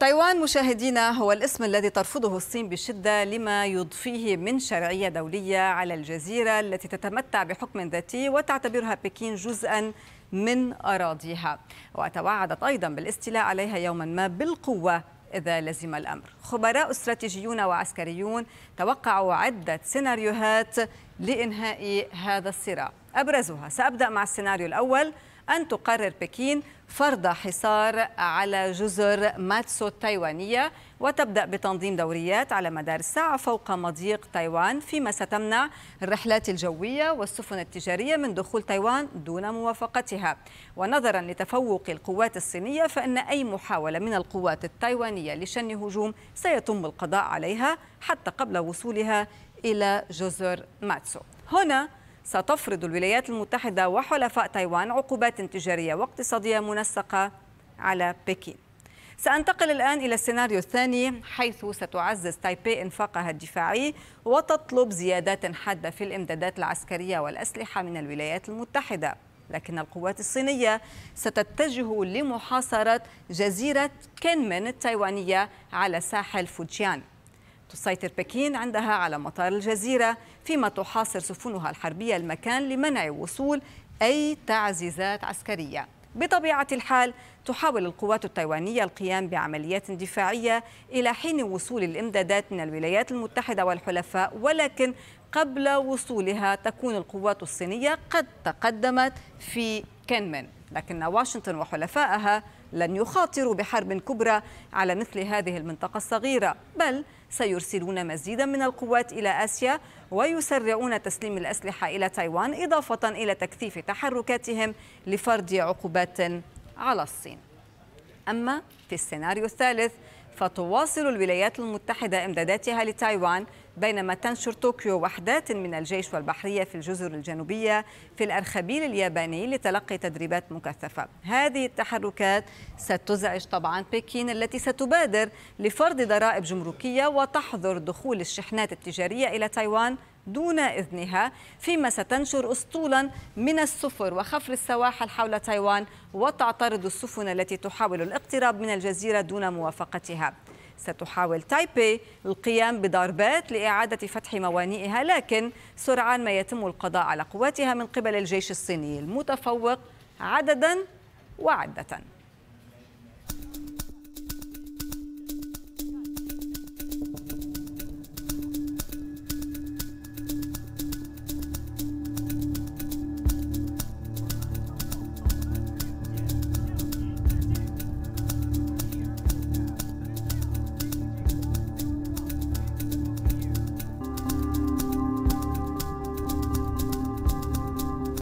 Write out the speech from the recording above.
تايوان مشاهدينا هو الاسم الذي ترفضه الصين بشده لما يضفيه من شرعيه دوليه على الجزيره التي تتمتع بحكم ذاتي وتعتبرها بكين جزءا من اراضيها وتوعدت ايضا بالاستيلاء عليها يوما ما بالقوه اذا لزم الامر خبراء استراتيجيون وعسكريون توقعوا عده سيناريوهات لانهاء هذا الصراع ابرزها سابدا مع السيناريو الاول أن تقرر بكين فرض حصار على جزر ماتسو التايوانية وتبدأ بتنظيم دوريات على مدار الساعة فوق مضيق تايوان فيما ستمنع الرحلات الجوية والسفن التجارية من دخول تايوان دون موافقتها ونظرا لتفوق القوات الصينية فإن أي محاولة من القوات التايوانية لشن هجوم سيتم القضاء عليها حتى قبل وصولها إلى جزر ماتسو هنا ستفرض الولايات المتحدة وحلفاء تايوان عقوبات تجارية واقتصادية منسقة على بكين سأنتقل الآن إلى السيناريو الثاني حيث ستعزز تايبي إنفاقها الدفاعي وتطلب زيادات حادة في الإمدادات العسكرية والأسلحة من الولايات المتحدة لكن القوات الصينية ستتجه لمحاصرة جزيرة كينمن التايوانية على ساحل فوجيان تسيطر بكين عندها على مطار الجزيرة فيما تحاصر سفنها الحربية المكان لمنع وصول أي تعزيزات عسكرية بطبيعة الحال تحاول القوات التايوانية القيام بعمليات دفاعية إلى حين وصول الإمدادات من الولايات المتحدة والحلفاء ولكن قبل وصولها تكون القوات الصينية قد تقدمت في كنمن لكن واشنطن وحلفائها لن يخاطروا بحرب كبرى على مثل هذه المنطقة الصغيرة بل سيرسلون مزيدا من القوات إلى آسيا ويسرعون تسليم الأسلحة إلى تايوان إضافة إلى تكثيف تحركاتهم لفرض عقوبات على الصين أما في السيناريو الثالث فتواصل الولايات المتحدة إمداداتها لتايوان بينما تنشر طوكيو وحدات من الجيش والبحرية في الجزر الجنوبية في الأرخبيل الياباني لتلقي تدريبات مكثفة هذه التحركات ستزعج طبعا بكين التي ستبادر لفرض ضرائب جمركية وتحظر دخول الشحنات التجارية إلى تايوان دون إذنها فيما ستنشر أسطولا من السفن وخفر السواحل حول تايوان وتعترض السفن التي تحاول الاقتراب من الجزيرة دون موافقتها ستحاول تايبي القيام بضربات لإعادة فتح موانئها لكن سرعان ما يتم القضاء على قواتها من قبل الجيش الصيني المتفوق عددا وعدة